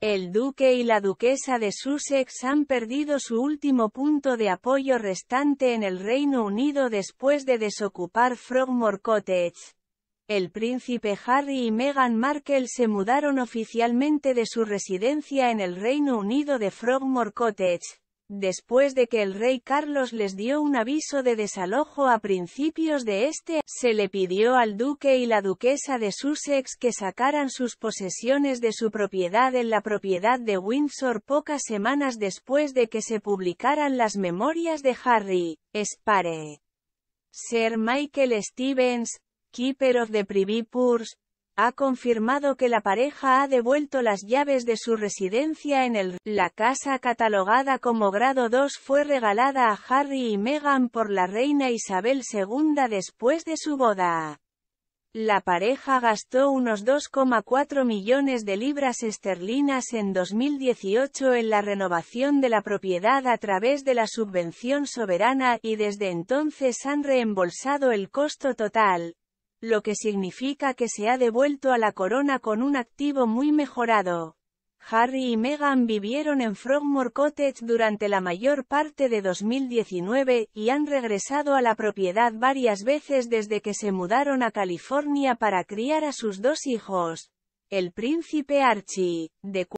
El duque y la duquesa de Sussex han perdido su último punto de apoyo restante en el Reino Unido después de desocupar Frogmore Cottage. El príncipe Harry y Meghan Markle se mudaron oficialmente de su residencia en el Reino Unido de Frogmore Cottage, Después de que el rey Carlos les dio un aviso de desalojo a principios de este, se le pidió al duque y la duquesa de Sussex que sacaran sus posesiones de su propiedad en la propiedad de Windsor pocas semanas después de que se publicaran las memorias de Harry, Spare. Sir Michael Stevens, Keeper of the Privy Purse, ha confirmado que la pareja ha devuelto las llaves de su residencia en el La casa catalogada como grado 2 fue regalada a Harry y Meghan por la reina Isabel II después de su boda. La pareja gastó unos 2,4 millones de libras esterlinas en 2018 en la renovación de la propiedad a través de la subvención soberana, y desde entonces han reembolsado el costo total, lo que significa que se ha devuelto a la corona con un activo muy mejorado. Harry y Meghan vivieron en Frogmore Cottage durante la mayor parte de 2019 y han regresado a la propiedad varias veces desde que se mudaron a California para criar a sus dos hijos. El príncipe Archie, de